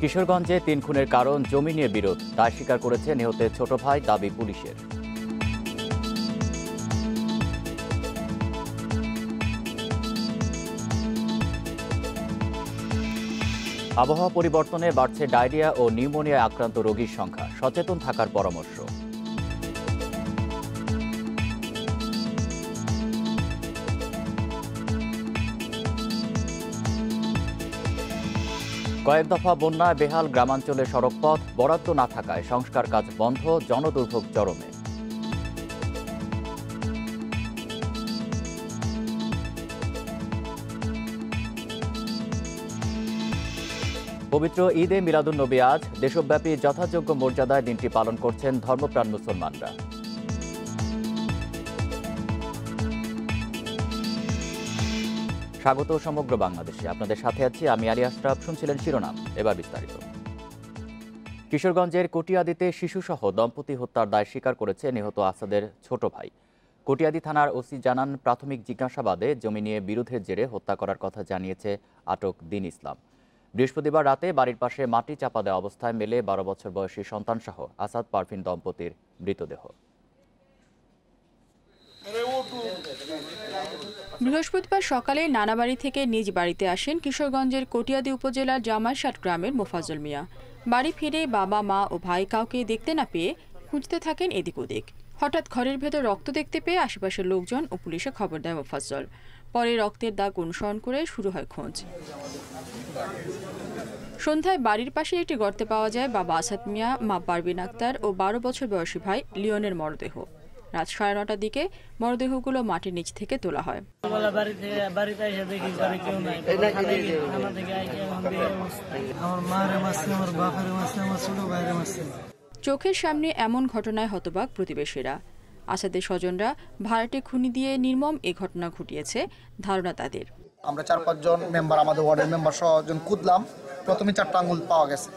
কিশোরগঞ্জে তিন খুনের কারণ জমি নিয়ে বিরোধ তা স্বীকার করেছে নিহতের ছোট ভাই দাবি পুলিশের আবহাওয়া পরিবর্তনে বাড়ছে ডায়রিয়া ও নিউমোনিয়ায় আক্রান্ত রোগীর সংখ্যা সচেতন থাকার পরামর্শ কয়েক দফা বন্যায় বেহাল গ্রামাঞ্চলে সড়কপথ বরাদ্দ না থাকায় সংস্কার কাজ বন্ধ জনদুর্ভোগ চরমে পবিত্র ঈদে নবী আজ দেশব্যাপী যথাযোগ্য মর্যাদায় দিনটি পালন করছেন ধর্মপ্রাণ মুসলমানরা স্বাগত সমগ্র বাংলাদেশে আপনাদের সাথে আছি আমি আলী আশরাফ শুনছিলেন শিরোনাম এবার বিস্তারিত কিশোরগঞ্জের কটিয়াদিতে শিশুসহ দম্পতি হত্যার দায় স্বীকার করেছে নিহত আসাদের ছোট ভাই কটিয়াদি থানার ওসি জানান প্রাথমিক জিজ্ঞাসাবাদে জমি নিয়ে বিরোধের জেরে হত্যা করার কথা জানিয়েছে আটক দিন ইসলাম বৃহস্পতিবার রাতে বাড়ির পাশে মাটি চাপা দেওয়া অবস্থায় মেলে বারো বছর বয়সী সন্তান সহ আসাদ পারভিন দম্পতির মৃতদেহ বৃহস্পতিবার সকালে নানাবাড়ি থেকে নিজ বাড়িতে আসেন কিশোরগঞ্জের কটিয়াদি উপজেলার জামারসাট গ্রামের মোফাজল মিয়া বাড়ি ফিরে বাবা মা ও ভাই কাউকে দেখতে না পেয়ে খুঁজতে থাকেন এদিক ওদিক হঠাৎ ঘরের ভেতর রক্ত দেখতে পেয়ে আশেপাশের লোকজন ও পুলিশে খবর দেয় মোফাজল পরে রক্তের দাগ অনুসরণ করে শুরু হয় খোঁজ সন্ধ্যায় বাড়ির পাশে একটি গর্তে পাওয়া যায় বাবা আসাদ মিয়া মা পারবিন আক্তার ও বারো বছর বয়সী ভাই লিওনের মরদেহ রাত সাড়ে নটার দিকে মরদেহগুলো মাটির নিচ থেকে তোলা হয় চোখের সামনে এমন ঘটনায় হতবাক প্রতিবেশীরা আসাদের স্বজনরা ভাড়াটে খুনি দিয়ে নির্মম এ ঘটনা ঘটিয়েছে ধারণা তাদের আমরা চার পাঁচজন মেম্বার আমাদের ওয়ার্ডের মেম্বার সহজন কুদলাম প্রথমে চারটা আঙুল পাওয়া গেছে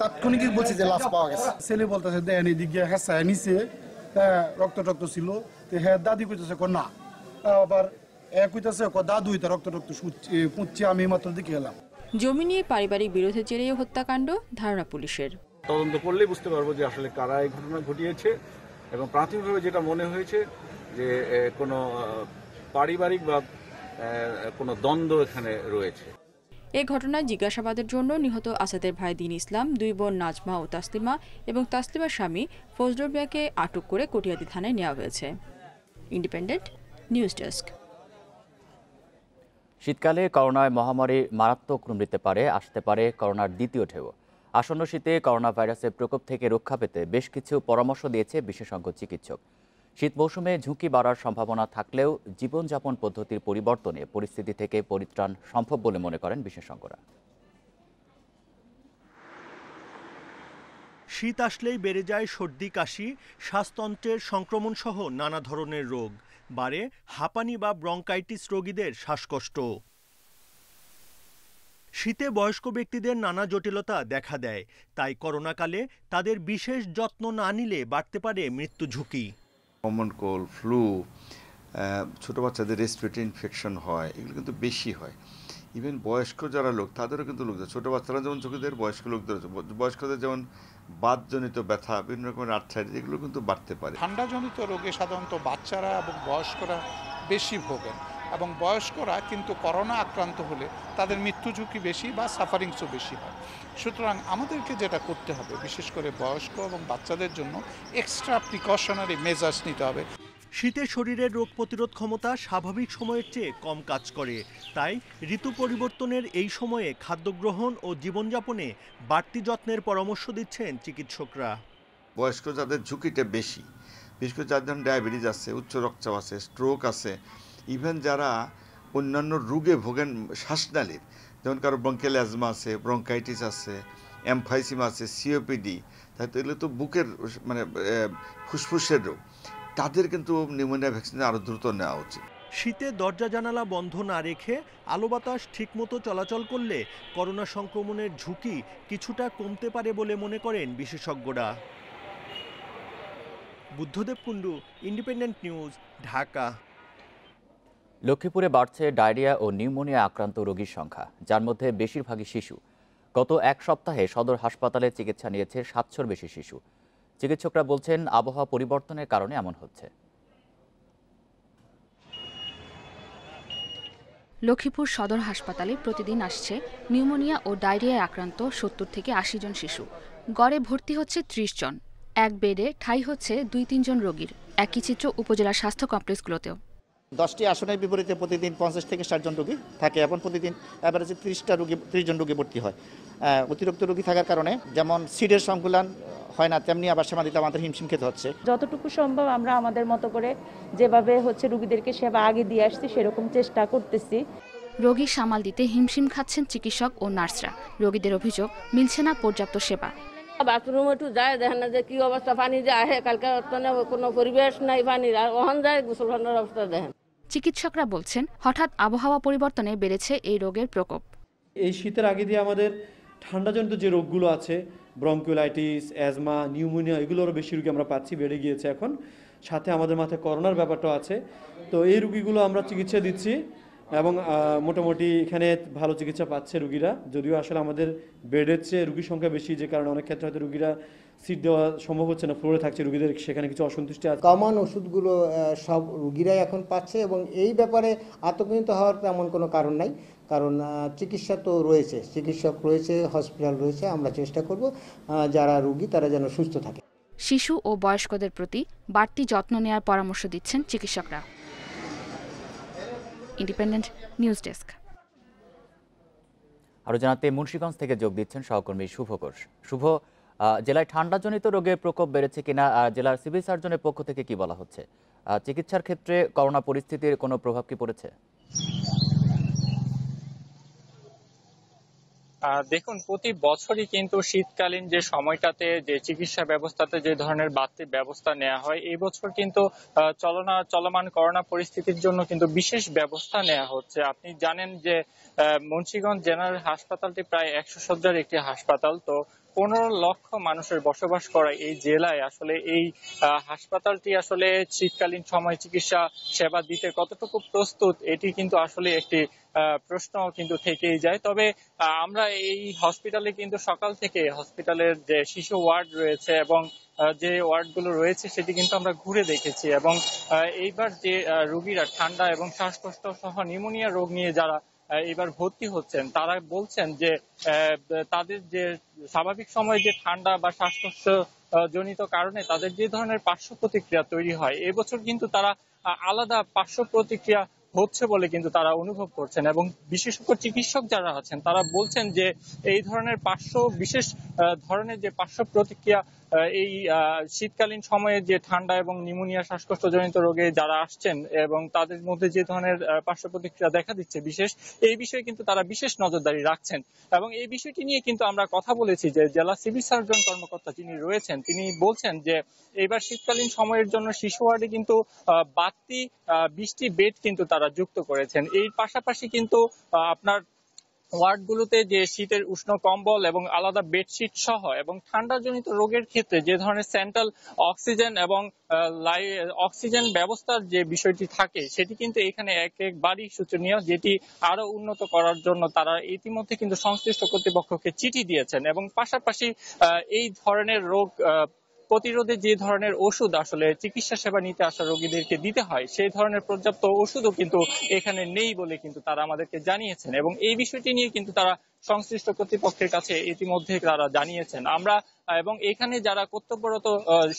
তাৎক্ষণিক বলছি যে লাশ পাওয়া গেছে ছেলে বলতেছে দিক গিয়ে হ্যাঁ নিচে হ্যাঁ রক্ত টক্ত ছিল হ্যাঁ দাদি কইতেছে না আবার এক কইতেছে কো দাদু এটা রক্ত টক্ত পুঁচছে আমি মাত্র দেখে এলাম জমি নিয়ে পারিবারিক বিরোধের জেরে হত্যাকাণ্ড ধারণা পুলিশের তদন্ত করলেই বুঝতে পারবো যে আসলে কারা এই ঘটনা ঘটিয়েছে এবং প্রাথমিকভাবে যেটা মনে হয়েছে যে কোনো পারিবারিক বা কোনো দ্বন্দ্ব এখানে রয়েছে এ ঘটনায় জিজ্ঞাসাবাদের জন্য নিহত আসাদের ভাই দিন ইসলাম দুই বোন নাজমা ও তাসলিমা এবং তাসলিমার স্বামী ফজলুর মিয়াকে আটক করে কটিয়াদি থানায় নেওয়া হয়েছে ইন্ডিপেন্ডেন্ট নিউজ ডেস্ক শীতকালে করোনায় মহামারী মারাত্মক রূপ নিতে পারে আসতে পারে করোনার দ্বিতীয় ঢেউ আসন্ন শীতে করোনা ভাইরাসের প্রকোপ থেকে রক্ষা পেতে বেশ কিছু পরামর্শ দিয়েছে বিশেষজ্ঞ চিকিৎসক শীত মৌসুমে ঝুঁকি বাড়ার সম্ভাবনা থাকলেও জীবনযাপন পদ্ধতির পরিবর্তনে পরিস্থিতি থেকে পরিত্রাণ সম্ভব বলে মনে করেন বিশেষজ্ঞরা শীত আসলেই বেড়ে যায় সর্দি কাশি শ্বাসতন্ত্রের সংক্রমণ সহ নানা ধরনের রোগ বাড়ে হাঁপানি বা ব্রঙ্কাইটিস রোগীদের শ্বাসকষ্ট শীতে বয়স্ক ব্যক্তিদের নানা জটিলতা দেখা দেয় তাই করোনাকালে তাদের বিশেষ যত্ন না নিলে বাড়তে পারে মৃত্যু ঝুঁকি কমন কোল্ড ফ্লু ছোট বাচ্চাদের রেসপিরেটরি ইনফেকশন হয় এগুলো কিন্তু বেশি হয় ইভেন বয়স্ক যারা লোক তাদেরও কিন্তু লোক ছোটো বাচ্চারা যেমন চোখেদের বয়স্ক লোকদের বয়স্কদের যেমন বাতজনিত ব্যথা বিভিন্ন রকমের আর্থাইড এগুলো কিন্তু বাড়তে পারে ঠান্ডাজনিত রোগে সাধারণত বাচ্চারা এবং বয়স্করা বেশি ভোগেন এবং বয়স্করা কিন্তু করোনা আক্রান্ত হলে তাদের মৃত্যু ঝুঁকি বেশি বা সাফারিংসও বেশি হয় সুতরাং আমাদেরকে যেটা করতে হবে বিশেষ করে বয়স্ক এবং বাচ্চাদের জন্য এক্সট্রা প্রিকশনারি মেজার্স নিতে হবে শীতে শরীরের রোগ প্রতিরোধ ক্ষমতা স্বাভাবিক সময়ের চেয়ে কম কাজ করে তাই ঋতু পরিবর্তনের এই সময়ে খাদ্য গ্রহণ ও জীবনযাপনে বাড়তি যত্নের পরামর্শ দিচ্ছেন চিকিৎসকরা বয়স্ক যাদের ঝুঁকিটা বেশি বিশেষ করে যাদের ডায়াবেটিস আছে উচ্চ রক্তচাপ আছে স্ট্রোক আছে ইভেন যারা অন্যান্য রোগে ভোগেন শ্বাসনালীর যেমন কারো ব্রঙ্কেল অ্যাজমা আছে ব্রঙ্কাইটিস আছে অ্যাম্ফাইসিমা আছে সিওপিডি তাহলে তো বুকের মানে ফুসফুসের রোগ তাদের কিন্তু নিউমোনিয়া ভ্যাকসিন আরও দ্রুত নেওয়া উচিত শীতে দরজা জানালা বন্ধ না রেখে আলো বাতাস ঠিকমতো চলাচল করলে করোনা সংক্রমণের ঝুঁকি কিছুটা কমতে পারে বলে মনে করেন বিশেষজ্ঞরা বুদ্ধদেব কুণ্ডু ইন্ডিপেন্ডেন্ট নিউজ ঢাকা লক্ষ্মীপুরে বাড়ছে ডায়রিয়া ও নিউমোনিয়া আক্রান্ত রোগীর সংখ্যা যার মধ্যে বেশিরভাগই শিশু গত এক সপ্তাহে সদর হাসপাতালে চিকিৎসা নিয়েছে সাতশোর বেশি শিশু চিকিৎসকরা বলছেন আবহাওয়া পরিবর্তনের কারণে এমন হচ্ছে লক্ষ্মীপুর সদর হাসপাতালে প্রতিদিন আসছে নিউমোনিয়া ও ডায়রিয়ায় আক্রান্ত সত্তর থেকে আশি জন শিশু গড়ে ভর্তি হচ্ছে ত্রিশ জন এক বেডে ঠাই হচ্ছে দুই তিনজন রোগীর একই চিত্র উপজেলা স্বাস্থ্য কমপ্লেক্সগুলোতেও দশটি আসনের বিপরীতে প্রতিদিন পঞ্চাশ থেকে ষাট জন রুগী থাকে এবং প্রতিদিন অ্যাভারেজে ত্রিশটা রুগী ত্রিশ জন রুগী ভর্তি হয় অতিরিক্ত রুগী থাকার কারণে যেমন সিডের সংকুলান হয় না তেমনি আবার সেবা দিতে আমাদের হিমশিম খেতে হচ্ছে যতটুকু সম্ভব আমরা আমাদের মতো করে যেভাবে হচ্ছে রুগীদেরকে সেবা আগে দিয়ে আসছি সেরকম চেষ্টা করতেছি রোগী সামাল দিতে হিমশিম খাচ্ছেন চিকিৎসক ও নার্সরা রোগীদের অভিযোগ মিলছে না পর্যাপ্ত সেবা বাথরুম একটু যায় দেখেন না যে কি অবস্থা পানি আহে কালকে কোনো পরিবেশ নাই পানি আর যায় গোসল অবস্থা দেখেন চিকিৎসকরা বলছেন হঠাৎ আবহাওয়া পরিবর্তনে বেড়েছে এই রোগের প্রকোপ এই শীতের আগে দিয়ে আমাদের ঠান্ডাজনিত যে রোগগুলো আছে ব্রঙ্কিউলাইটিস অ্যাজমা নিউমোনিয়া এগুলোরও বেশি রুগী আমরা পাচ্ছি বেড়ে গিয়েছে এখন সাথে আমাদের মাথায় করোনার ব্যাপারটাও আছে তো এই রুগীগুলো আমরা চিকিৎসা দিচ্ছি এবং মোটামুটি এখানে ভালো চিকিৎসা পাচ্ছে রুগীরা যদিও আসলে আমাদের বেডের চেয়ে রুগীর সংখ্যা বেশি যে কারণে অনেক ক্ষেত্রে হয়তো রুগীরা সিট দেওয়া সম্ভব হচ্ছে না ফ্লোরে থাকছে রুগীদের সেখানে কিছু অসন্তুষ্টি আছে কমন ওষুধগুলো সব রুগীরাই এখন পাচ্ছে এবং এই ব্যাপারে আতঙ্কিত হওয়ার তেমন কোনো কারণ নাই কারণ চিকিৎসা তো রয়েছে চিকিৎসক রয়েছে হসপিটাল রয়েছে আমরা চেষ্টা করব যারা রুগী তারা যেন সুস্থ থাকে শিশু ও বয়স্কদের প্রতি বাড়তি যত্ন নেওয়ার পরামর্শ দিচ্ছেন চিকিৎসকরা ইন্ডিপেন্ডেন্ট নিউজ ডেস্ক আরও জানাতে মুন্সীগঞ্জ থেকে যোগ দিচ্ছেন সহকর্মী শুভ ঘোষ শুভ জেলায় ঠান্ডাজনিত রোগের প্রকোপ বেড়েছে কিনা জেলার সিভিল সার্জনের পক্ষ থেকে কি বলা হচ্ছে চিকিৎসার ক্ষেত্রে করোনা পরিস্থিতির কোনো প্রভাব কি পড়েছে দেখুন প্রতি বছরই কিন্তু শীতকালীন যে সময়টাতে যে চিকিৎসা ব্যবস্থাতে যে ধরনের বাড়তি ব্যবস্থা নেওয়া হয় এই বছর কিন্তু চলনা চলমান করোনা পরিস্থিতির জন্য কিন্তু বিশেষ ব্যবস্থা নেওয়া হচ্ছে আপনি জানেন যে মুন্সিগঞ্জ জেনারেল হাসপাতালটি প্রায় একশো সজ্জার একটি হাসপাতাল তো পনেরো লক্ষ মানুষের বসবাস করা এই জেলায় আসলে এই হাসপাতালটি আসলে শীতকালীন সময় চিকিৎসা সেবা দিতে কতটুকু প্রস্তুত এটি কিন্তু আসলে একটি প্রশ্ন কিন্তু থেকেই যায় তবে আমরা এই হসপিটালে কিন্তু সকাল থেকে হসপিটালের যে শিশু ওয়ার্ড রয়েছে এবং যে ওয়ার্ডগুলো রয়েছে সেটি কিন্তু আমরা ঘুরে দেখেছি এবং এইবার যে রুগীরা ঠান্ডা এবং শ্বাসকষ্ট সহ নিউমোনিয়া রোগ নিয়ে যারা এবার ভর্তি হচ্ছেন তারা বলছেন যে তাদের যে স্বাভাবিক সময় যে ঠান্ডা বা শ্বাসকষ্ট জনিত কারণে তাদের যে ধরনের পার্শ্ব প্রতিক্রিয়া তৈরি হয় এবছর কিন্তু তারা আলাদা পার্শ্ব প্রতিক্রিয়া হচ্ছে বলে কিন্তু তারা অনুভব করছেন এবং বিশেষজ্ঞ চিকিৎসক যারা আছেন তারা বলছেন যে এই ধরনের পার্শ্ব বিশেষ ধরনের যে পার্শ্ব প্রতিক্রিয়া এই শীতকালীন সময়ে যে ঠান্ডা এবং নিমোনিয়া শ্বাসকষ্ট জনিত রোগে যারা আসছেন এবং তাদের মধ্যে যে ধরনের পার্শ্ব প্রতিক্রিয়া দেখা দিচ্ছে বিশেষ এই বিষয়ে কিন্তু তারা বিশেষ নজরদারি রাখছেন এবং এই বিষয়টি নিয়ে কিন্তু আমরা কথা বলেছি যে জেলা সিভিল সার্জন কর্মকর্তা যিনি রয়েছেন তিনি বলছেন যে এবার শীতকালীন সময়ের জন্য শিশু ওয়ার্ডে কিন্তু বাড়তি বৃষ্টি বেড কিন্তু তারা তারা যুক্ত করেছেন এই পাশাপাশি কিন্তু আপনার ওয়ার্ডগুলোতে যে শীতের উষ্ণ কম্বল এবং আলাদা বেডশিট সহ এবং ঠান্ডা জনিত রোগের ক্ষেত্রে যে ধরনের সেন্ট্রাল অক্সিজেন এবং অক্সিজেন ব্যবস্থার যে বিষয়টি থাকে সেটি কিন্তু এখানে এক এক বাড়ি সূচনীয় যেটি আরো উন্নত করার জন্য তারা ইতিমধ্যে কিন্তু সংশ্লিষ্ট কর্তৃপক্ষকে চিঠি দিয়েছেন এবং পাশাপাশি এই ধরনের রোগ প্রতিরোধে যে ধরনের ওষুধ আসলে চিকিৎসা সেবা নিতে আসা রোগীদেরকে দিতে হয় সেই ধরনের পর্যাপ্ত ওষুধও কিন্তু এখানে নেই বলে কিন্তু তারা আমাদেরকে জানিয়েছেন এবং এই বিষয়টি নিয়ে কিন্তু তারা সংশ্লিষ্ট কর্তৃপক্ষের কাছে ইতিমধ্যে তারা জানিয়েছেন আমরা এবং এখানে যারা কর্তব্যরত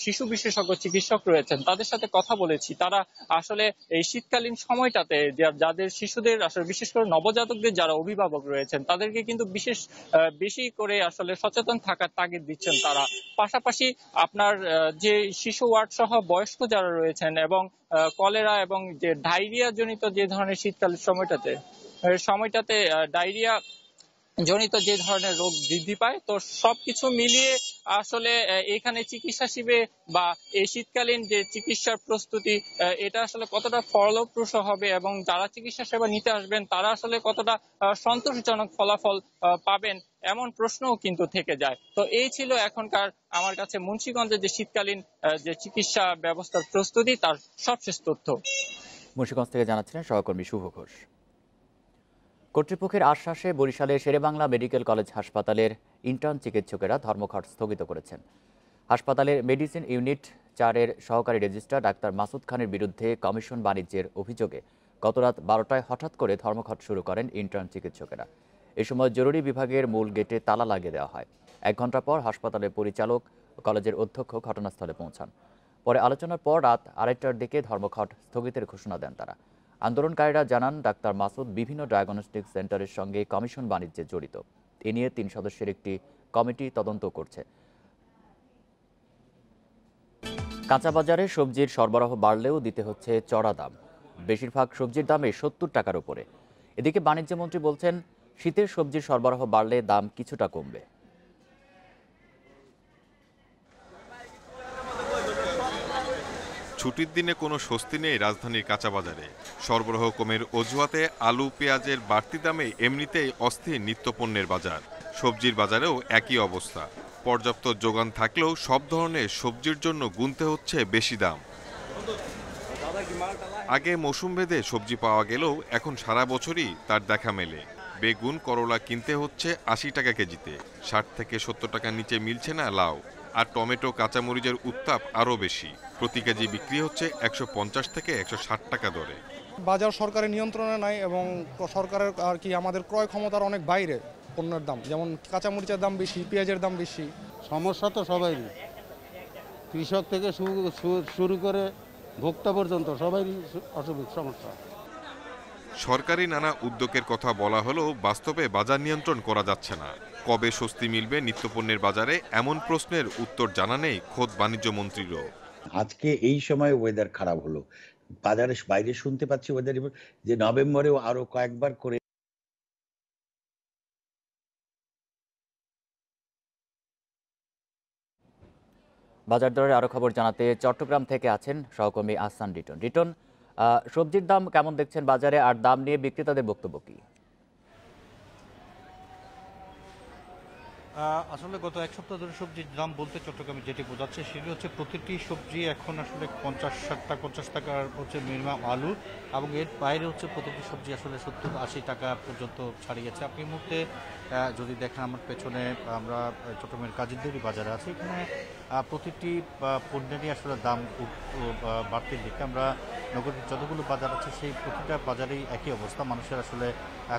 শিশু বিশেষজ্ঞ চিকিৎসক রয়েছেন তাদের সাথে কথা বলেছি তারা আসলে এই শীতকালীন সময়টাতে যাদের শিশুদের আসলে বিশেষ করে নবজাতকদের যারা অভিভাবক রয়েছেন তাদেরকে কিন্তু বিশেষ বেশি করে আসলে সচেতন থাকার তাগিদ দিচ্ছেন তারা পাশাপাশি আপনার যে শিশু ওয়ার্ড সহ বয়স্ক যারা রয়েছেন এবং কলেরা এবং যে ডায়রিয়া জনিত যে ধরনের শীতকালের সময়টাতে সময়টাতে ডায়রিয়া জনিত যে ধরনের রোগ বৃদ্ধি পায় তো সবকিছু মিলিয়ে আসলে এখানে চিকিৎসা শিবে বা এই শীতকালীন যে চিকিৎসার প্রস্তুতি এটা আসলে কতটা ফলপ্রসূ হবে এবং যারা চিকিৎসা সেবা নিতে আসবেন তারা আসলে কতটা সন্তোষজনক ফলাফল পাবেন এমন প্রশ্নও কিন্তু থেকে যায় তো এই ছিল এখনকার আমার কাছে মুন্সীগঞ্জের যে শীতকালীন যে চিকিৎসা ব্যবস্থার প্রস্তুতি তার সবশেষ তথ্য মুন্সীগঞ্জ থেকে জানাচ্ছিলেন সহকর্মী শুভ ঘোষ কর্তৃপক্ষের আশ্বাসে বরিশালের শেরেবাংলা মেডিকেল কলেজ হাসপাতালের ইন্টার্ন চিকিৎসকেরা ধর্মঘট স্থগিত করেছেন হাসপাতালের মেডিসিন ইউনিট চারের সহকারী রেজিস্ট্রার ডাক্তার মাসুদ খানের বিরুদ্ধে কমিশন বাণিজ্যের অভিযোগে গতরাত বারোটায় হঠাৎ করে ধর্মঘট শুরু করেন ইন্টার্ন চিকিৎসকেরা এ সময় জরুরি বিভাগের মূল গেটে তালা লাগিয়ে দেওয়া হয় এক ঘন্টা পর হাসপাতালের পরিচালক কলেজের অধ্যক্ষ ঘটনাস্থলে পৌঁছান পরে আলোচনার পর রাত আড়াইটার দিকে ধর্মঘট স্থগিতের ঘোষণা দেন তারা আন্দোলনকারীরা জানান ডাক্তার মাসুদ বিভিন্ন ডায়াগনস্টিক সেন্টারের সঙ্গে কমিশন বাণিজ্যে জড়িত এ নিয়ে তিন সদস্যের একটি কমিটি তদন্ত করছে কাঁচাবাজারে সবজির সরবরাহ বাড়লেও দিতে হচ্ছে চড়া দাম বেশিরভাগ সবজির দামে সত্তর টাকার উপরে এদিকে বাণিজ্যমন্ত্রী বলছেন শীতের সবজির সরবরাহ বাড়লে দাম কিছুটা কমবে ছুটির দিনে কোনো স্বস্তি নেই রাজধানীর কাঁচাবাজারে সরবরাহ কমের অজুহাতে আলু পেঁয়াজের বাড়তি দামে এমনিতেই অস্থির নিত্যপণ্যের বাজার সবজির বাজারেও একই অবস্থা পর্যাপ্ত যোগান থাকলেও সব ধরনের সবজির জন্য গুনতে হচ্ছে বেশি দাম আগে মৌসুমভেদে সবজি পাওয়া গেলেও এখন সারা বছরই তার দেখা মেলে বেগুন করলা কিনতে হচ্ছে আশি টাকা কেজিতে ষাট থেকে সত্তর টাকা নিচে মিলছে না লাউ আর টমেটো কাঁচামরিচের উত্তাপ আরও বেশি প্রতি কেজি বিক্রি হচ্ছে একশো থেকে একশো টাকা দরে বাজার সরকারের নিয়ন্ত্রণে নাই এবং সরকারের আর কি আমাদের ক্রয় ক্ষমতার অনেক বাইরে পণ্যের দাম যেমন কাঁচামরিচের দাম বেশি পেঁয়াজের দাম বেশি সমস্যা তো সবাইরই কৃষক থেকে শুরু করে ভোক্তা পর্যন্ত সবাইরই অসুবিধা সমস্যা সরকারি নানা উদ্যোগের কথা বলা হলেও বাস্তবে বাজার নিয়ন্ত্রণ করা যাচ্ছে না কবে স্বস্তি মিলবে নিত্যপণ্যের বাজারে এমন প্রশ্নের উত্তর জানা নেই খোদ বাণিজ্যমন্ত্রীরও আজকে এই সময় ওয়েদার খারাপ হলো বাজারে বাইরে শুনতে পাচ্ছি ওয়েদার যে নভেম্বরেও আরো কয়েকবার করে বাজার দরের আরো খবর জানাতে চট্টগ্রাম থেকে আছেন সহকর্মী আসান রিটন রিটন সবজির দাম কেমন দেখছেন বাজারে আর দাম নিয়ে বিক্রেতাদের বক্তব্য কী আসলে গত এক সপ্তাহ ধরে সবজির দাম বলতে চট্টগ্রামে যেটি বোঝাচ্ছে সেটি হচ্ছে প্রতিটি সবজি এখন আসলে পঞ্চাশ ষাটটা পঞ্চাশ টাকার হচ্ছে মিনিমাম আলু এবং এর বাইরে হচ্ছে প্রতিটি সবজি আসলে সত্তর আশি টাকা পর্যন্ত ছাড়িয়ে গেছে আপনি মুহূর্তে যদি দেখেন আমার পেছনে আমরা চট্টগ্রামের কাজিদেরই বাজারে আছি এখানে প্রতিটি পণ্যেরই আসলে দাম বাড়তে দিকে আমরা নগরীর যতগুলো বাজার আছে সেই প্রতিটা বাজারেই একই অবস্থা মানুষের আসলে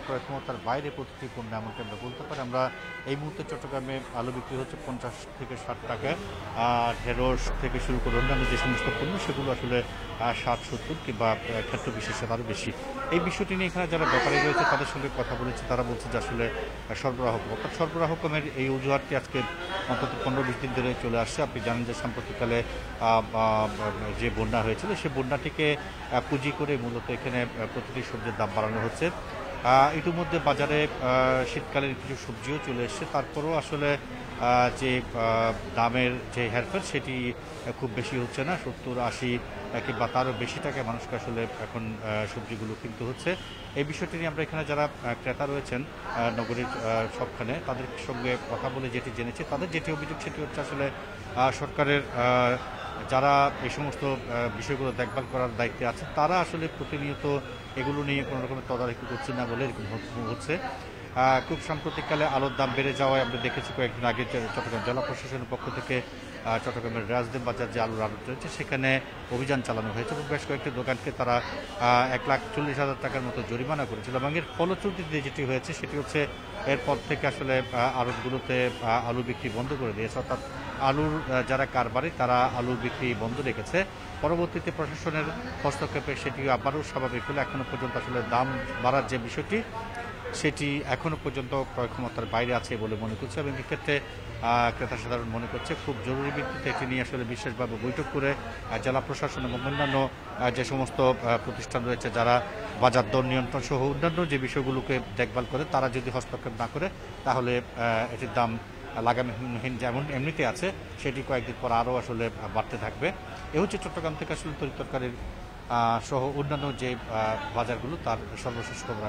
ক্রয় ক্ষমতার বাইরে প্রতিটি পণ্য এমনটি আমরা বলতে পারি আমরা এই মুহূর্তে চট্টগ্রামে আলু বিক্রি হচ্ছে পঞ্চাশ থেকে ষাট টাকা ঢেঁড়স থেকে শুরু করে অন্যান্য যে সমস্ত পণ্য সেগুলো আসলে ষাট সত্তর কিংবা ক্ষেত্র বিশেষে আরও বেশি এই বিষয়টি নিয়ে এখানে যারা ব্যাপারে রয়েছে তাদের সঙ্গে কথা বলেছে তারা বলছে যে আসলে সরবরাহ অর্থাৎ সরবরাহ কমের এই অজুহাতটি আজকে অন্তত পনেরো বিশ দিন ধরে চলে আসছে আপনি জানেন যে সাম্প্রতিককালে যে বন্যা হয়েছিল সে বন্যাটিকে পুঁজি করে মূলত এখানে প্রতিটি সবজির দাম বাড়ানো হচ্ছে ইতিমধ্যে বাজারে শীতকালের কিছু সবজিও চলে এসছে তারপরেও আসলে যে দামের যে হেরফের সেটি খুব বেশি হচ্ছে না সত্তর আশি কিংবা তারও বেশি টাকা মানুষকে আসলে এখন সবজিগুলো কিন্তু হচ্ছে এই বিষয়টি নিয়ে আমরা এখানে যারা ক্রেতা রয়েছেন নগরীর সবখানে তাদের সঙ্গে কথা বলে যেটি জেনেছি তাদের যেটি অভিযোগ সেটি হচ্ছে আসলে সরকারের যারা এই সমস্ত বিষয়গুলো দেখভাল করার দায়িত্বে আছে তারা আসলে প্রতিনিয়ত এগুলো নিয়ে কোনো রকমের তদারকি করছি না বলে এরকম হচ্ছে খুব সাম্প্রতিককালে আলোর দাম বেড়ে যাওয়ায় আমরা দেখেছি কয়েকদিন আগে চট্টগ্রাম জেলা প্রশাসনের পক্ষ থেকে চট্টগ্রামের রাজদেব বাজার যে আলুর আড়ত রয়েছে সেখানে অভিযান চালানো হয়েছে এবং বেশ কয়েকটি দোকানকে তারা এক লাখ চল্লিশ হাজার টাকার মতো জরিমানা করেছিল এবং এর দিয়ে যেটি হয়েছে সেটি হচ্ছে এরপর থেকে আসলে আড়তগুলোতে আলু বিক্রি বন্ধ করে দিয়েছে অর্থাৎ আলুর যারা কারবারি তারা আলু বিক্রি বন্ধ রেখেছে পরবর্তীতে প্রশাসনের হস্তক্ষেপে সেটি আবারও স্বাভাবিক হলে এখনও পর্যন্ত আসলে দাম বাড়ার যে বিষয়টি সেটি এখনও পর্যন্ত ক্রয় ক্ষমতার বাইরে আছে বলে মনে করছে এবং এক্ষেত্রে ক্রেতা সাধারণ মনে করছে খুব জরুরি ভিত্তিতে এটি নিয়ে আসলে বিশেষভাবে বৈঠক করে জেলা প্রশাসন এবং অন্যান্য যে সমস্ত প্রতিষ্ঠান রয়েছে যারা বাজার দর নিয়ন্ত্রণ সহ অন্যান্য যে বিষয়গুলোকে দেখভাল করে তারা যদি হস্তক্ষেপ না করে তাহলে এটির দাম লাগামহীন যেমন এমনিতে আছে সেটি কয়েকদিন পর আরও আসলে বাড়তে থাকবে এ হচ্ছে চট্টগ্রাম থেকে আসলে তরি তরকারির সহ অন্যান্য যে বাজারগুলো তার সর্বশেষ খবর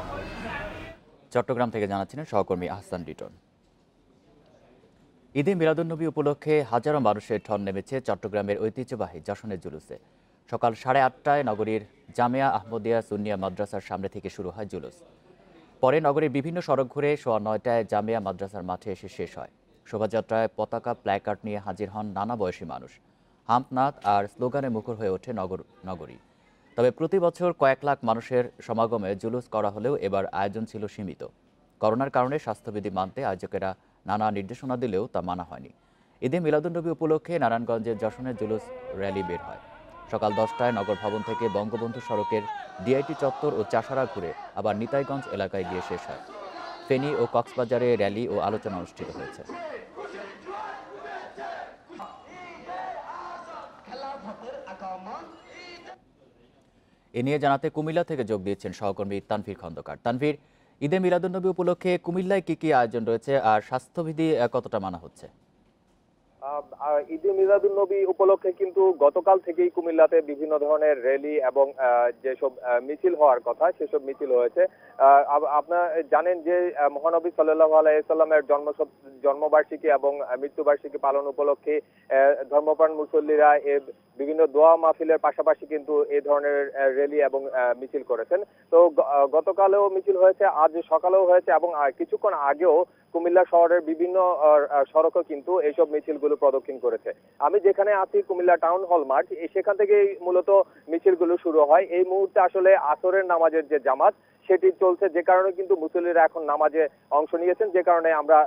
চট্টগ্রাম থেকে জানাচ্ছিলেন সহকর্মী আহসান ডিটন ঈদে মিলাদুন্নবী উপলক্ষে হাজারো মানুষের ঠন নেমেছে চট্টগ্রামের ঐতিহ্যবাহী যশনের জুলুসে সকাল সাড়ে আটটায় নগরীর জামিয়া আহমদিয়া সুনিয়া মাদ্রাসার সামনে থেকে শুরু হয় জুলুস পরে নগরীর বিভিন্ন সড়ক ঘুরে সোয়া নয়টায় জামিয়া মাদ্রাসার মাঠে এসে শেষ হয় শোভাযাত্রায় পতাকা প্ল্যাকার্ড নিয়ে হাজির হন নানা বয়সী মানুষ হাম্পনাথ আর স্লোগানে মুখর হয়ে ওঠে নগর নগরী তবে প্রতি বছর কয়েক লাখ মানুষের সমাগমে জুলুস করা হলেও এবার আয়োজন ছিল সীমিত করোনার কারণে স্বাস্থ্যবিধি মানতে আয়োজকেরা নানা নির্দেশনা দিলেও তা মানা হয়নি ঈদে মিলাদুন্নবী উপলক্ষে নারায়ণগঞ্জের যশনে জুলুস র্যালি বের হয় সকাল দশটায় নগর ভবন থেকে বঙ্গবন্ধু সড়কের ডিআইটি চত্বর ও চাষারা ঘুরে আবার নিতাইগঞ্জ এলাকায় গিয়ে শেষ হয় ফেনী ও কক্সবাজারে র্যালি ও আলোচনা অনুষ্ঠিত হয়েছে এ নিয়ে জানাতে কুমিল্লা থেকে যোগ দিয়েছেন সহকর্মী তানভীর খন্দকার তানভীর ঈদে নবী উপলক্ষে কুমিল্লায় কি কি আয়োজন রয়েছে আর স্বাস্থ্যবিধি কতটা মানা হচ্ছে ঈদে মিলাদুল নবী উপলক্ষে কিন্তু গতকাল থেকেই কুমিল্লাতে বিভিন্ন ধরনের র্যালি এবং যেসব মিছিল হওয়ার কথা সেসব মিছিল হয়েছে আপনারা জানেন যে মহানবী সাল্লাহ আলাইসাল্লামের জন্ম জন্মবার্ষিকী এবং মৃত্যুবার্ষিকী পালন উপলক্ষে ধর্মপ্রাণ মুসল্লিরা এ বিভিন্ন দোয়া মাহফিলের পাশাপাশি কিন্তু এ ধরনের র্যালি এবং মিছিল করেছেন তো গতকালেও মিছিল হয়েছে আজ সকালেও হয়েছে এবং কিছুক্ষণ আগেও কুমিল্লা শহরের বিভিন্ন সড়কও কিন্তু এইসব মিছিলগুলো প্রদক্ষিণ করেছে আমি যেখানে আছি কুমিল্লা টাউন হল মাঠ সেখান থেকেই মূলত মিছিলগুলো শুরু হয় এই মুহূর্তে আসলে আসরের নামাজের যে জামাত সেটি চলছে যে কারণে কিন্তু মুসল্লিরা এখন নামাজে অংশ নিয়েছেন যে কারণে আমরা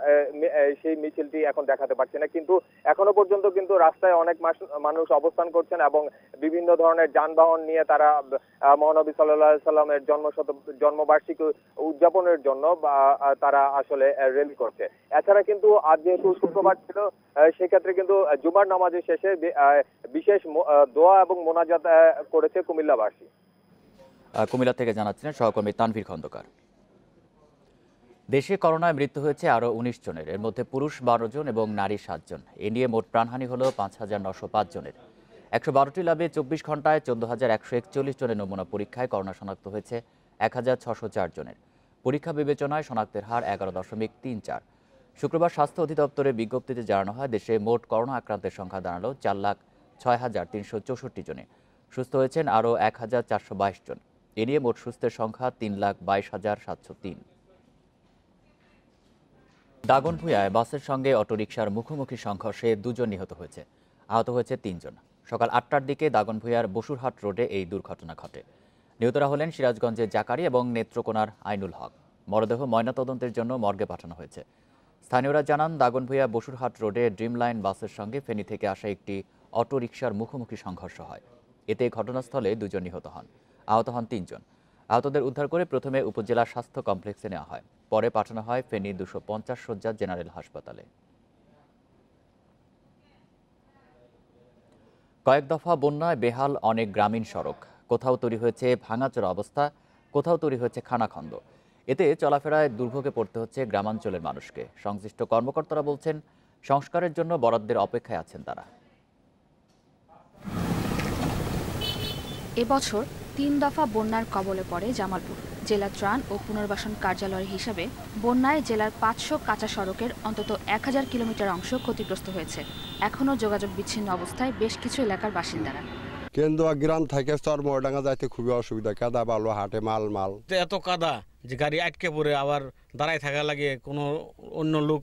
সেই মিছিলটি এখন দেখাতে পারছি না কিন্তু এখনো পর্যন্ত কিন্তু রাস্তায় অনেক মানুষ অবস্থান করছেন এবং বিভিন্ন ধরনের যানবাহন নিয়ে তারা মহানবী সাল্লাহ সাল্লামের জন্মশত জন্মবার্ষিকী উদযাপনের জন্য তারা আসলে রেলি করছে এছাড়া কিন্তু আজ যেহেতু শুক্রবার ছিল সেক্ষেত্রে কিন্তু জুমার নামাজের শেষে বিশেষ দোয়া এবং মোনাজাত করেছে কুমিল্লাবাসী কুমিল্লা থেকে জানাচ্ছিলেন সহকর্মী তানভীর খন্দকার দেশে করোনায় মৃত্যু হয়েছে আরও উনিশ জনের এর মধ্যে পুরুষ বারো জন এবং নারী সাতজন এ নিয়ে মোট প্রাণহানি হল পাঁচ হাজার নশো পাঁচ জনের একশো বারোটি লাভে চব্বিশ ঘন্টায় চোদ্দ হাজার একশো একচল্লিশ জনের নমুনা পরীক্ষায় করোনা শনাক্ত হয়েছে এক হাজার ছশো চার জনের পরীক্ষা বিবেচনায় শনাক্তের হার এগারো দশমিক তিন চার শুক্রবার স্বাস্থ্য অধিদপ্তরের বিজ্ঞপ্তিতে জানানো হয় দেশে মোট করোনা আক্রান্তের সংখ্যা দাঁড়ালো চার লাখ ছয় হাজার তিনশো চৌষট্টি জনে সুস্থ হয়েছেন আরও এক হাজার চারশো বাইশ জন এ নিয়ে মোট সুস্থের সংখ্যা তিন লাখ বাইশ হাজার সাতশো তিন দাগনভূয়ায় বাসের সঙ্গে অটোরিকশার মুখোমুখি সংঘর্ষে দুজন নিহত হয়েছে আহত হয়েছে তিনজন সকাল আটটার দিকে দাগনভূয়ার বসুরহাট রোডে এই দুর্ঘটনা ঘটে নিহতরা হলেন সিরাজগঞ্জের জাকারি এবং নেত্রকোনার আইনুল হক মরদেহ ময়নাতদন্তের জন্য মর্গে পাঠানো হয়েছে স্থানীয়রা জানান দাগনভূয়া বসুরহাট রোডে ড্রিমলাইন বাসের সঙ্গে ফেনী থেকে আসা একটি অটোরিকশার মুখোমুখি সংঘর্ষ হয় এতে ঘটনাস্থলে দুজন নিহত হন আহত হন তিনজন আহতদের উদ্ধার করে প্রথমে উপজেলা স্বাস্থ্য কমপ্লেক্সে নেওয়া হয় পরে পাঠানো হয় ফেনী দুশো পঞ্চাশ শয্যা জেনারেল হাসপাতালে কয়েক দফা বন্যায় বেহাল অনেক গ্রামীণ সড়ক কোথাও তৈরি হয়েছে ভাঙাচোরা অবস্থা কোথাও তৈরি হয়েছে খানাখন্দ এতে চলাফেরায় দুর্ভোগে পড়তে হচ্ছে গ্রামাঞ্চলের মানুষকে সংশ্লিষ্ট কর্মকর্তারা বলছেন সংস্কারের জন্য বরাদ্দের অপেক্ষায় আছেন তারা এবছর তিন দফা বন্যার কবলে পড়ে জামালপুর জেলা ত্রাণ ও পুনর্বাসন কার্যালয় হিসাবে বন্যায় জেলার পাঁচশো কাঁচা সড়কের অন্তত এক হাজার কিলোমিটার অংশ ক্ষতিগ্রস্ত হয়েছে এখনও যোগাযোগ বিচ্ছিন্ন অবস্থায় বেশ কিছু এলাকার বাসিন্দারা কেন্দ্র গ্রাম থেকে চরমডাঙ্গা যাইতে খুবই অসুবিধা কাদা বালু হাটে মাল মাল এত কাদা যে গাড়ি আটকে পড়ে আবার দাঁড়ায় থাকা লাগে কোনো অন্য লোক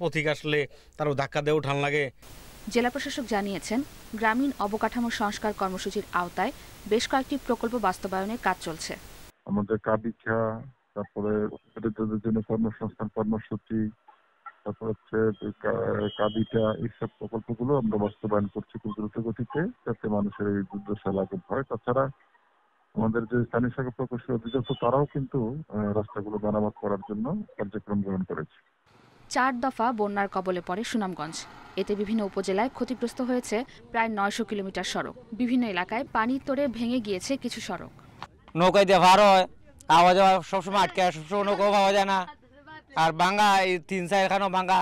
পথিক আসলে তারও ধাক্কা দেওয়া উঠান লাগে জেলা প্রশাসক জানিয়েছেন গ্রামীণ অবকাঠামো সংস্কার কর্মসূচির আওতায় বেশ কয়েকটি প্রকল্প বাস্তবায়নের কাজ চলছে আমাদের কাবিখা তারপরে দরিদ্রদের জন্য কর্মসংস্থান কর্মসূচি তারপর হচ্ছে কাবিটা এইসব প্রকল্পগুলো আমরা বাস্তবায়ন করছি খুব দ্রুত গতিতে যাতে মানুষের এই দুর্দশা লাঘব হয় তাছাড়া আমাদের যে স্থানীয় সরকার প্রকৌশলী অধিদপ্তর তারাও কিন্তু রাস্তাগুলো মেরামত করার জন্য কার্যক্রম গ্রহণ করেছে চার দফা বন্যার কবলে পড়ে সুনামগঞ্জ এতে বিভিন্ন উপজেলায় ক্ষতিগ্রস্ত হয়েছে প্রায় নয়শো কিলোমিটার সড়ক বিভিন্ন এলাকায় পানি তোড়ে ভেঙে গিয়েছে কিছু সড়ক নৌকায় দিয়ে ভার হয় আওয়া যাওয়া সবসময় আটকে সবসময় নৌকাও পাওয়া যায় না আর বাঙ্গা এই তিন চারখানো বাঙ্গা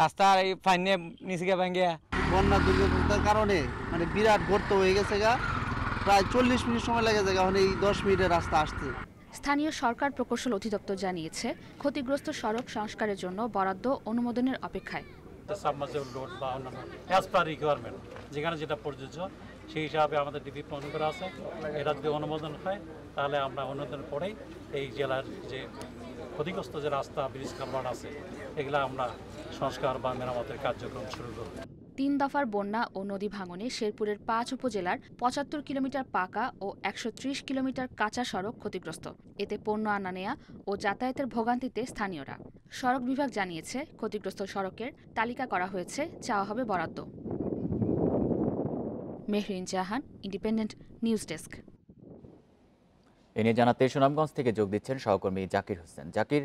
রাস্তা এই ফাইনে নিচে ভাঙ্গিয়া বন্যা দুর্গতার কারণে মানে বিরাট গর্ত হয়ে গেছে গা প্রায় চল্লিশ মিনিট সময় লেগেছে গা মানে এই দশ মিনিটের রাস্তা আসতে স্থানীয় সরকার প্রকৌশল অধিদপ্তর জানিয়েছে ক্ষতিগ্রস্ত সড়ক সংস্কারের জন্য বরাদ্দ অনুমোদনের অপেক্ষায় বা অন্যান্য যেখানে যেটা প্রযোজ্য সেই হিসাবে আমাদের ডিপি প্ল্যান করা আছে এটা যদি অনুমোদন হয় তাহলে আমরা অনুমোদন পরেই এই জেলার যে ক্ষতিগ্রস্ত যে রাস্তা ব্রিজ কালভার্ট আছে এগুলো আমরা সংস্কার বা মেরামতের কার্যক্রম শুরু করব তিন দফার বন্যা ও নদী ভাঙনে শেরপুরের পাঁচ উপজেলার পঁচাত্তর কিলোমিটার পাকা ও একশো কিলোমিটার কাঁচা সড়ক ক্ষতিগ্রস্ত এতে পণ্য আনা নেয়া ও যাতায়াতের ভোগান্তিতে স্থানীয়রা সড়ক বিভাগ জানিয়েছে ক্ষতিগ্রস্ত সড়কের তালিকা করা হয়েছে চাওয়া হবে বরাদ্দ Mehrin Jahan Independent News desk এ নিয়ে জানাতে সুনামগঞ্জ থেকে যোগ দিচ্ছেন সহকর্মী জাকির হোসেন জাকির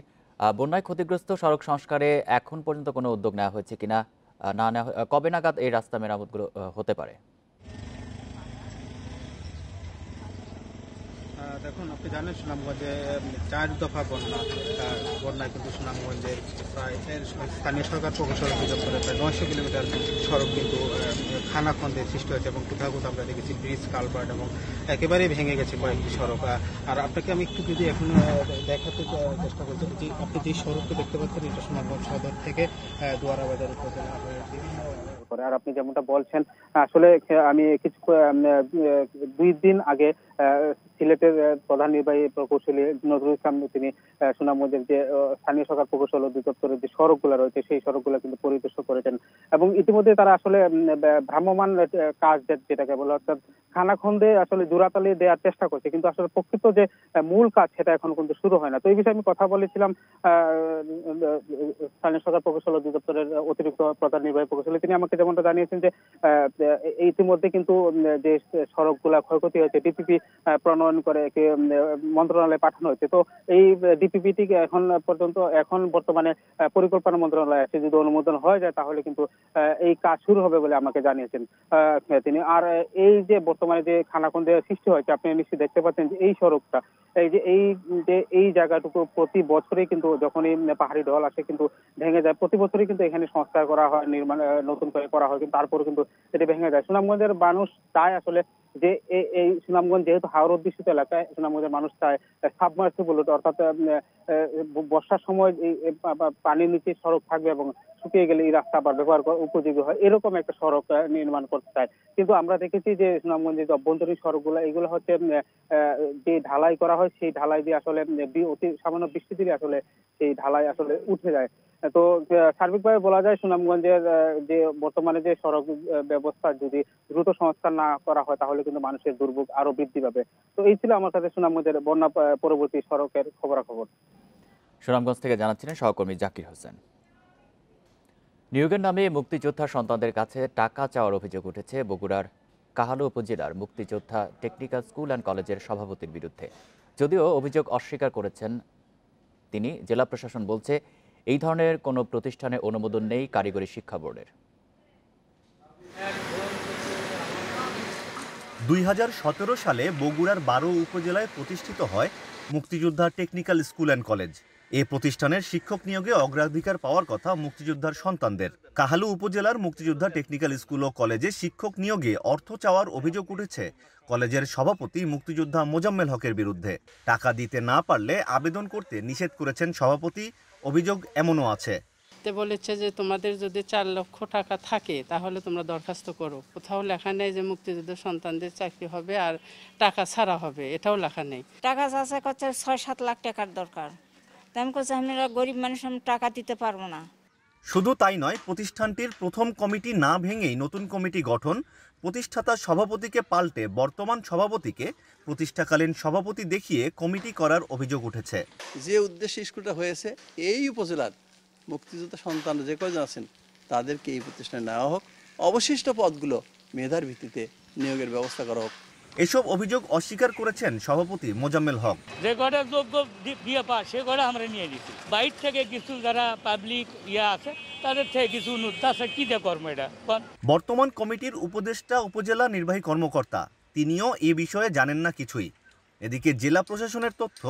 বন্যায় ক্ষতিগ্রস্ত সড়ক সংস্কারে এখন পর্যন্ত কোনো উদ্যোগ নেওয়া হয়েছে কিনা না কবে নাগাদ এই রাস্তা মেরামতগুলো হতে পারে দেখুন আপনি জানেন সুনামগঞ্জে চার দফা বন্যা বন্যায় কিন্তু সুনামগঞ্জের প্রায় স্থানীয় সরকার প্রকৌশল করে প্রায় নয়শো কিলোমিটার সড়ক কিন্তু খানা খানাখন্দের সৃষ্টি হয়েছে এবং কোথাও কোথাও আমরা দেখেছি ব্রিজ কালভার্ট এবং একেবারেই ভেঙে গেছে কয়েকটি সড়ক আর আপনাকে আমি একটু যদি এখন দেখাতে চেষ্টা করছি যে আপনি যে সড়কটি দেখতে পাচ্ছেন এটা সুনামগঞ্জ সদর থেকে দুয়ারা বাজার উপজেলা করে আর আপনি যেমনটা বলছেন আসলে আমি কিছু দুই দিন আগে সিলেটের প্রধান নির্বাহী প্রকৌশলী নজরুল ইসলাম তিনি সুনামগঞ্জের যে স্থানীয় সরকার প্রকৌশল অধিদপ্তরের যে সড়কগুলো রয়েছে সেই সড়কগুলো কিন্তু পরিদর্শন করেছেন এবং ইতিমধ্যে তারা আসলে ভ্রাম্যমান কাজ যেটাকে বলা অর্থাৎ খানাখন্দে আসলে জোরাতালি দেওয়ার চেষ্টা করছে কিন্তু আসলে প্রকৃত যে মূল কাজ সেটা এখন কিন্তু শুরু হয় না তো এই বিষয়ে আমি কথা বলেছিলাম স্থানীয় সরকার প্রকৌশল অধিদপ্তরের অতিরিক্ত প্রধান নির্বাহী প্রকৌশলী তিনি আমাকে যেমনটা জানিয়েছেন যে ইতিমধ্যে কিন্তু যে সড়কগুলা ক্ষয়ক্ষতি হয়েছে ডিপিপি প্রণয়ন প্রণয়ন করে একে মন্ত্রণালয়ে পাঠানো হয়েছে তো এই ডিপিপিটি এখন পর্যন্ত এখন বর্তমানে পরিকল্পনা মন্ত্রণালয় আছে যদি অনুমোদন হয়ে যায় তাহলে কিন্তু এই কাজ শুরু হবে বলে আমাকে জানিয়েছেন তিনি আর এই যে বর্তমানে যে খানাখন্দের সৃষ্টি হয়েছে আপনি নিশ্চয়ই দেখতে পাচ্ছেন যে এই সড়কটা এই যে এই যে এই জায়গাটুকু প্রতি বছরই কিন্তু যখনই পাহাড়ি ঢল আসে কিন্তু ভেঙে যায় প্রতি বছরই কিন্তু এখানে সংস্কার করা হয় নির্মাণ নতুন করে করা হয় কিন্তু তারপর কিন্তু এটা ভেঙে যায় সুনামগঞ্জের মানুষ চায় আসলে যে এই সুনামগঞ্জ যেহেতু হাওড় অধ্যুষিত এলাকায় সুনামগঞ্জের মানুষ চায় সাবমার্সিবল অর্থাৎ বর্ষার সময় পানির নিচে সড়ক থাকবে এবং শুকিয়ে গেলে এই রাস্তা আবার ব্যবহার উপযোগী হয় এরকম একটা সড়ক নির্মাণ করতে চায় কিন্তু আমরা দেখেছি যে সুনামগঞ্জের যে অভ্যন্তরীণ সড়কগুলো এগুলো হচ্ছে যে ঢালাই করা হয় সেই ঢালাই দিয়ে আসলে অতি সামান্য বৃষ্টি দিলে আসলে সেই ঢালাই আসলে উঠে যায় তো সার্বিকভাবে বলা যায় সুনামগঞ্জের যে বর্তমানে যে সড়ক ব্যবস্থা যদি দ্রুত সংস্কার না করা হয় তাহলে কিন্তু মানুষের দুর্ভোগ আরো বৃদ্ধি পাবে তো এই ছিল আমার সাথে সুনামগঞ্জের বন্যা পরবর্তী সড়কের খবরাখবর সুনামগঞ্জ থেকে জানাচ্ছিলেন সহকর্মী জাকির হোসেন নিয়োগের নামে মুক্তিযোদ্ধা সন্তানদের কাছে টাকা চাওয়ার অভিযোগ উঠেছে বগুড়ার কাহালো উপজেলার মুক্তিযোদ্ধা টেকনিক্যাল স্কুল অ্যান্ড কলেজের সভাপতির বিরুদ্ধে যদিও অভিযোগ অস্বীকার করেছেন তিনি জেলা প্রশাসন বলছে এই ধরনের কোনো প্রতিষ্ঠানে অনুমোদন নেই কারিগরি শিক্ষা বোর্ডের দুই সালে বগুড়ার বারো উপজেলায় প্রতিষ্ঠিত হয় মুক্তিযোদ্ধা টেকনিক্যাল স্কুল অ্যান্ড কলেজ এ প্রতিষ্ঠানের শিক্ষক নিয়োগে অগ্রাধিকার পাওয়ার কথা মুক্তিযোদ্ধার সন্তানদের কাহালু উপজেলার মুক্তিযোদ্ধা টেকনিক্যাল স্কুল ও কলেজে শিক্ষক নিয়োগে অর্থ চাওয়ার অভিযোগ উঠেছে কলেজের সভাপতি মুক্তিযোদ্ধা মোজাম্মেল হকের বিরুদ্ধে টাকা দিতে না পারলে আবেদন করতে নিষেধ করেছেন সভাপতি অভিযোগ এমনও আছে বলেছে যে তোমাদের যদি চার লক্ষ টাকা থাকে তাহলে তোমরা দরখাস্ত করো কোথাও লেখা নেই যে মুক্তিযুদ্ধ সন্তানদের চাকরি হবে আর টাকা ছাড়া হবে এটাও লেখা নেই টাকা চাষে করছে ছয় সাত লাখ টাকার দরকার গরিব মানুষ টাকা দিতে না শুধু তাই নয় প্রতিষ্ঠানটির প্রথম কমিটি না ভেঙেই নতুন কমিটি গঠন প্রতিষ্ঠাতা সভাপতিকে পাল্টে বর্তমান সভাপতিকে প্রতিষ্ঠাকালীন সভাপতি দেখিয়ে কমিটি করার অভিযোগ উঠেছে যে উদ্দেশ্যে স্কুলটা হয়েছে এই উপজেলার মুক্তিযোদ্ধা সন্তান যে কজন আছেন তাদেরকে এই প্রতিষ্ঠানে নেওয়া হোক অবশিষ্ট পদগুলো মেধার ভিত্তিতে নিয়োগের ব্যবস্থা করা হোক এসব অভিযোগ অস্বীকার করেছেন সভাপতি মোজাম্মেল হক যে কটা যোগ্য দিয়ে পা সে কটা আমরা নিয়ে নিচ্ছি বাইর থেকে কিছু যারা পাবলিক ইয়ে আছে তাদের থেকে কিছু আছে কি দিয়ে কর্ম এটা বর্তমান কমিটির উপদেষ্টা উপজেলা নির্বাহী কর্মকর্তা তিনিও এ বিষয়ে জানেন না কিছুই এদিকে জেলা প্রশাসনের তথ্য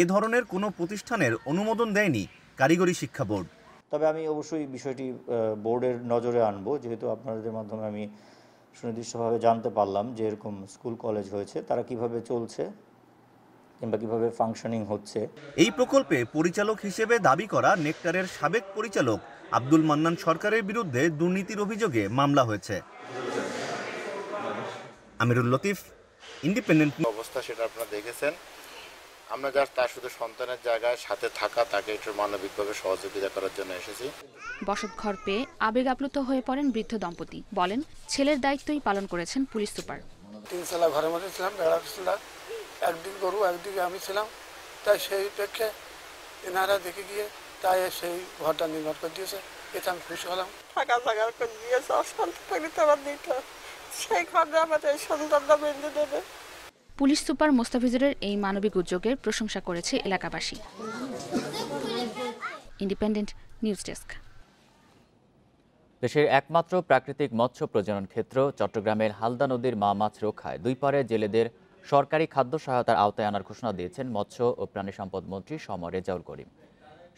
এ ধরনের কোনো প্রতিষ্ঠানের অনুমোদন দেয়নি কারিগরি শিক্ষা বোর্ড তবে আমি অবশ্যই বিষয়টি বোর্ডের নজরে আনবো যেহেতু আপনাদের মাধ্যমে আমি সুনির্দিষ্টভাবে জানতে পারলাম যে এরকম স্কুল কলেজ হয়েছে তারা কিভাবে চলছে কিংবা কিভাবে ফাংশনিং হচ্ছে এই প্রকল্পে পরিচালক হিসেবে দাবি করা নেকটারের সাবেক পরিচালক আব্দুল মান্নান সরকারের বিরুদ্ধে দুর্নীতির অভিযোগে মামলা হয়েছে আমিরুল লতিফ ইন্ডিপেন্ডেন্ট অবস্থা সেটা আপনারা দেখেছেন আমরা যার তার শুধু সন্তানের জায়গায় সাথে থাকা তাকে একটু মানবিকভাবে সহযোগিতা করার জন্য এসেছি বসত ঘর পেয়ে আবেগ আপ্লুত হয়ে পড়েন বৃদ্ধ দম্পতি বলেন ছেলের দায়িত্বই পালন করেছেন পুলিশ সুপার তিন সালা ঘরের মধ্যে ছিলাম একদিন গরু একদিকে আমি ছিলাম তাই সেই পেক্ষে এনারা দেখে গিয়ে তাই সেই ঘরটা নির্মাণ করে দিয়েছে এটা আমি খুশি হলাম থাকা জায়গা করে দিয়েছে অশান্ত থাকলে তো আমার সেই ঘরটা আমাদের সন্তানরা বেঁধে দেবে পুলিশ সুপার মোস্তাফিজুরের এই মানবিক উদ্যোগের প্রশংসা করেছে এলাকাবাসী ইন্ডিপেন্ডেন্ট নিউজ ডেস্ক দেশের একমাত্র প্রাকৃতিক মৎস্য প্রজনন ক্ষেত্র চট্টগ্রামের হালদা নদীর মা মাছ রক্ষায় দুই পারে জেলেদের সরকারি খাদ্য সহায়তার আওতায় আনার ঘোষণা দিয়েছেন মৎস্য ও প্রাণী সম্পদ মন্ত্রী সম রেজাউল করিম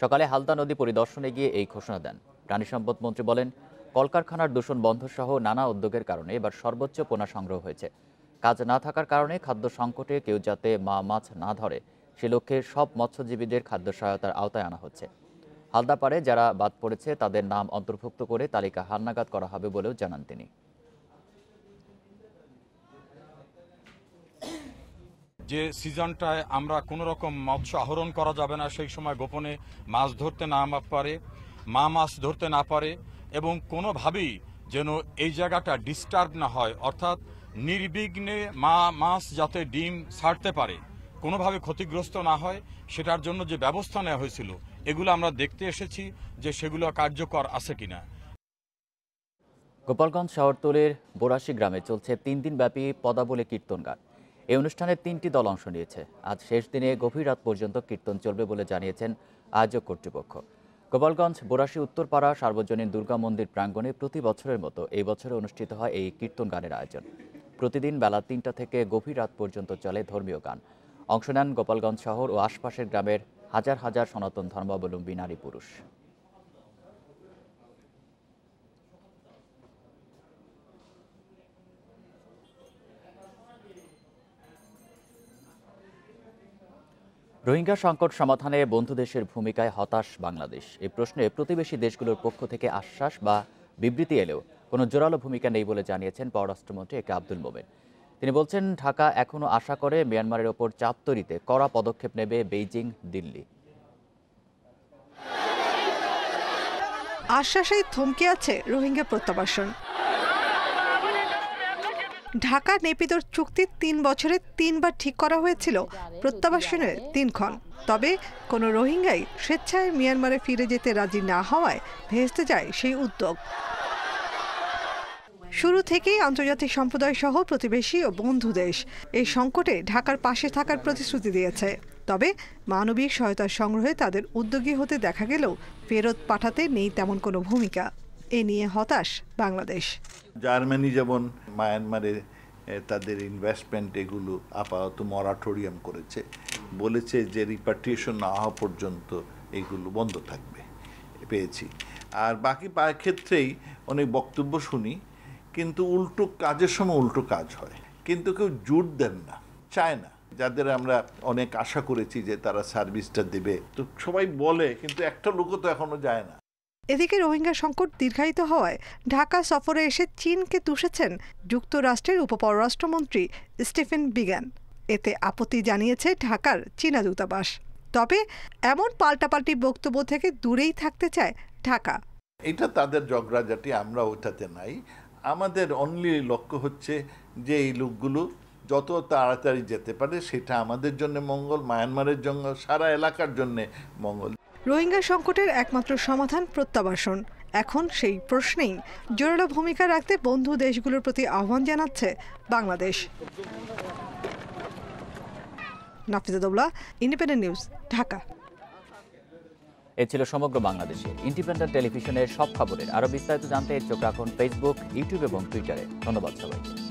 সকালে হালদা নদী পরিদর্শনে গিয়ে এই ঘোষণা দেন প্রাণী সম্পদ মন্ত্রী বলেন কলকারখানার দূষণ বন্ধ সহ নানা উদ্যোগের কারণে এবার সর্বোচ্চ পোনা সংগ্রহ হয়েছে কাজ না থাকার কারণে খাদ্য সংকটে কেউ যাতে মা মাছ না ধরে সে লক্ষ্যে সব মৎস্যজীবীদের খাদ্য সহায়তার আওতায় আনা হচ্ছে হালদাপাড়ে যারা বাদ পড়েছে তাদের নাম অন্তর্ভুক্ত করে তালিকা হালনাগাদ করা হবে বলেও জানান তিনি যে সিজনটায় আমরা কোনো রকম মৎস্য আহরণ করা যাবে না সেই সময় গোপনে মাছ ধরতে না পারে মা মাছ ধরতে না পারে এবং কোনোভাবেই যেন এই জায়গাটা ডিস্টার্ব না হয় অর্থাৎ নির্বিঘ্নে মা মাছ যাতে ডিম ছাড়তে পারে কোনোভাবে ক্ষতিগ্রস্ত না হয় সেটার জন্য যে ব্যবস্থা নেওয়া হয়েছিল এগুলো আমরা দেখতে এসেছি যে সেগুলো কার্যকর আছে কিনা গোপালগঞ্জ শহরতলির বোরাশি গ্রামে চলছে তিন দিনব্যাপী পদাবলী কীর্তন গান এই অনুষ্ঠানে তিনটি দল অংশ নিয়েছে আজ শেষ দিনে গভীর রাত পর্যন্ত কীর্তন চলবে বলে জানিয়েছেন আয়োজক কর্তৃপক্ষ গোপালগঞ্জ বোরাশি উত্তরপাড়া সার্বজনীন দুর্গা মন্দির প্রাঙ্গণে প্রতি বছরের মতো এই বছরে অনুষ্ঠিত হয় এই কীর্তন গানের আয়োজন প্রতিদিন বেলা তিনটা থেকে গভীর রাত পর্যন্ত চলে ধর্মীয় গান অংশ নেন গোপালগঞ্জ শহর ও আশপাশের গ্রামের হাজার হাজার সনাতন ধর্মাবলম্বী নারী পুরুষ রোহিঙ্গা সংকট সমাধানে বন্ধু দেশের ভূমিকায় হতাশ বাংলাদেশ এই প্রশ্নে প্রতিবেশী দেশগুলোর পক্ষ থেকে আশ্বাস বা বিবৃতি এলেও কোনো জোরালো ভূমিকা নেই বলে জানিয়েছেন পররাষ্ট্রমন্ত্রী একে আব্দুল মোমেন তিনি বলছেন ঢাকা এখনও আশা করে মিয়ানমারের ওপর চাপ তৈরিতে কড়া পদক্ষেপ নেবে বেইজিং দিল্লি আশ্বাসেই থমকে আছে রোহিঙ্গা প্রত্যাবাসন ঢাকা নেপিদর চুক্তি তিন বছরে তিনবার ঠিক করা হয়েছিল প্রত্যাবাসনের তিনক্ষণ তবে কোনো রোহিঙ্গাই স্বেচ্ছায় মিয়ানমারে ফিরে যেতে রাজি না হওয়ায় ভেস্তে যায় সেই উদ্যোগ শুরু থেকেই আন্তর্জাতিক সম্প্রদায় সহ প্রতিবেশী ও বন্ধু দেশ এই সংকটে ঢাকার পাশে থাকার প্রতিশ্রুতি দিয়েছে তবে মানবিক সহায়তা সংগ্রহে তাদের উদ্যোগী হতে দেখা গেলেও ফেরত পাঠাতে নেই তেমন কোনো ভূমিকা এ নিয়ে হতাশ বাংলাদেশ জার্মানি যেমন মায়ানমারে তাদের ইনভেস্টমেন্ট এগুলো আপাতত মরাটোরিয়াম করেছে বলেছে যে রিপার্টিয়েশন না হওয়া পর্যন্ত এগুলো বন্ধ থাকবে পেয়েছি আর বাকি ক্ষেত্রেই অনেক বক্তব্য শুনি কিন্তু উল্টো কাজের সময় উল্টো কাজ হয় কিন্তু কেউ জুট দেন না চায় না যাদের আমরা অনেক আশা করেছি যে তারা সার্ভিসটা দেবে তো সবাই বলে কিন্তু একটা লোকও তো এখনো যায় না এদিকে রোহিঙ্গা সংকট দীর্ঘায়িত হওয়ায় ঢাকা সফরে এসে চীনকে তুষেছেন যুক্তরাষ্ট্রের উপপররাষ্ট্রমন্ত্রী স্টিফেন বিগান এতে আপত্তি জানিয়েছে ঢাকার চীনা দূতাবাস তবে এমন পাল্টাপাল্টি বক্তব্য থেকে দূরেই থাকতে চায় ঢাকা এটা তাদের জগরাজাটি আমরা ওটাতে নাই আমাদের অনলি লক্ষ্য হচ্ছে যে এই লোকগুলো যত তাড়াতাড়ি যেতে পারে সেটা আমাদের জন্য মঙ্গল মায়ানমারের জন্য সারা এলাকার জন্যে মঙ্গল রোহিঙ্গা সংকটের একমাত্র সমাধান প্রত্যাবাসন এখন সেই প্রশ্নেই জোরালো ভূমিকা রাখতে বন্ধু দেশগুলোর প্রতি আহ্বান জানাচ্ছে বাংলাদেশ নাফিজাদৌলা ইন্ডিপেন্ডেন্ট নিউজ ঢাকা এ ছিল সমগ্র বাংলাদেশে ইন্ডিপেন্ডেন্ট টেলিভিশনের সব খবরের আরও বিস্তারিত জানতে চোখ রাখুন ফেসবুক ইউটিউব এবং টুইটারে ধন্যবাদ সবাইকে